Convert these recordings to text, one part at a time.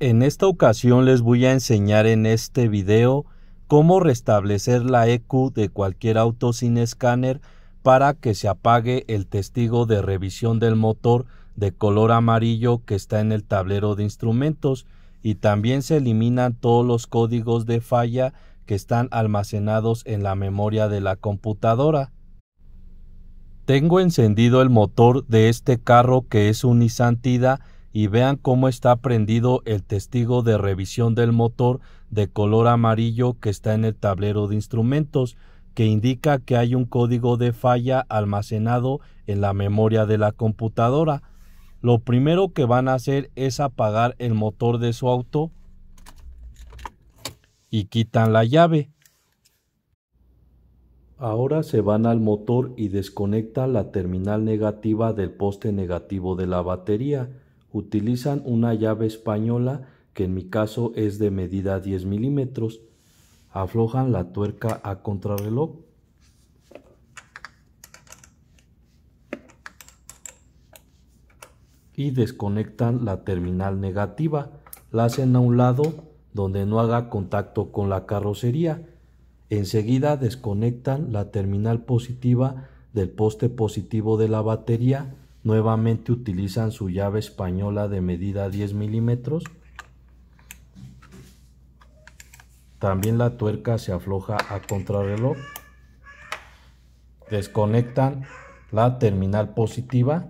En esta ocasión les voy a enseñar en este video cómo restablecer la EQ de cualquier auto sin escáner para que se apague el testigo de revisión del motor de color amarillo que está en el tablero de instrumentos y también se eliminan todos los códigos de falla que están almacenados en la memoria de la computadora. Tengo encendido el motor de este carro que es un Nissan Tida y vean cómo está prendido el testigo de revisión del motor de color amarillo que está en el tablero de instrumentos, que indica que hay un código de falla almacenado en la memoria de la computadora. Lo primero que van a hacer es apagar el motor de su auto y quitan la llave. Ahora se van al motor y desconectan la terminal negativa del poste negativo de la batería utilizan una llave española que en mi caso es de medida 10 milímetros, aflojan la tuerca a contrarreloj. Y desconectan la terminal negativa, la hacen a un lado donde no haga contacto con la carrocería. Enseguida desconectan la terminal positiva del poste positivo de la batería Nuevamente utilizan su llave española de medida 10 milímetros. También la tuerca se afloja a contrarreloj. Desconectan la terminal positiva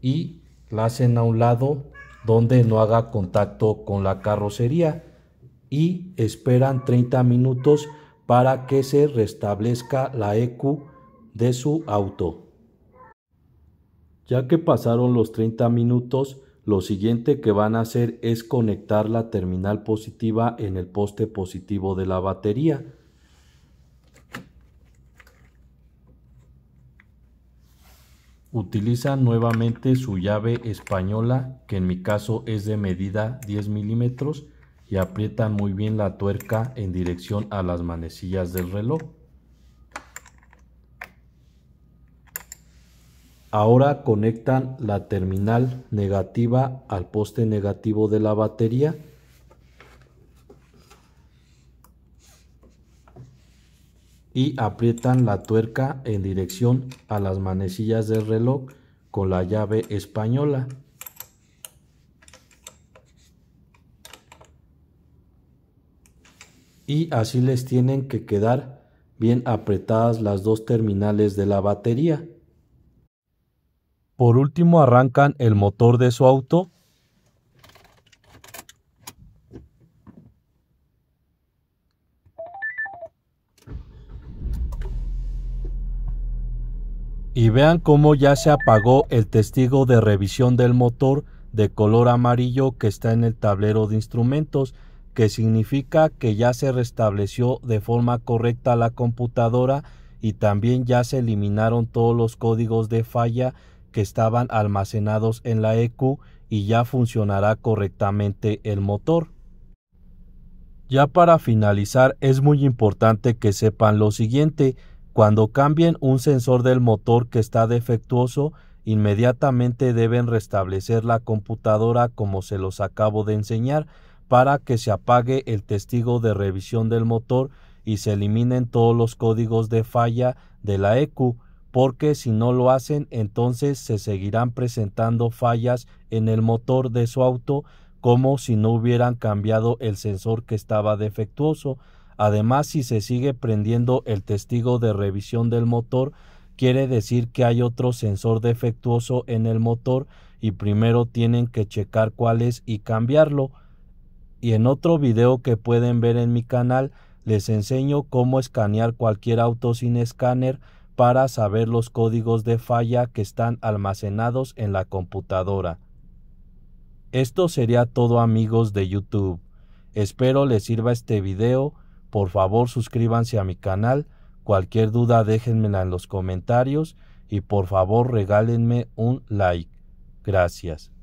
y la hacen a un lado donde no haga contacto con la carrocería y esperan 30 minutos para que se restablezca la EQ de su auto. Ya que pasaron los 30 minutos, lo siguiente que van a hacer es conectar la terminal positiva en el poste positivo de la batería. Utiliza nuevamente su llave española, que en mi caso es de medida 10 milímetros, y aprieta muy bien la tuerca en dirección a las manecillas del reloj. Ahora conectan la terminal negativa al poste negativo de la batería. Y aprietan la tuerca en dirección a las manecillas del reloj con la llave española. Y así les tienen que quedar bien apretadas las dos terminales de la batería. Por último, arrancan el motor de su auto. Y vean cómo ya se apagó el testigo de revisión del motor de color amarillo que está en el tablero de instrumentos, que significa que ya se restableció de forma correcta la computadora y también ya se eliminaron todos los códigos de falla que estaban almacenados en la EQ y ya funcionará correctamente el motor. Ya para finalizar es muy importante que sepan lo siguiente, cuando cambien un sensor del motor que está defectuoso, inmediatamente deben restablecer la computadora como se los acabo de enseñar para que se apague el testigo de revisión del motor y se eliminen todos los códigos de falla de la ECU, porque si no lo hacen entonces se seguirán presentando fallas en el motor de su auto como si no hubieran cambiado el sensor que estaba defectuoso. Además, si se sigue prendiendo el testigo de revisión del motor, quiere decir que hay otro sensor defectuoso en el motor y primero tienen que checar cuál es y cambiarlo. Y en otro video que pueden ver en mi canal, les enseño cómo escanear cualquier auto sin escáner para saber los códigos de falla que están almacenados en la computadora. Esto sería todo amigos de YouTube. Espero les sirva este video. Por favor suscríbanse a mi canal. Cualquier duda déjenmela en los comentarios y por favor regálenme un like. Gracias.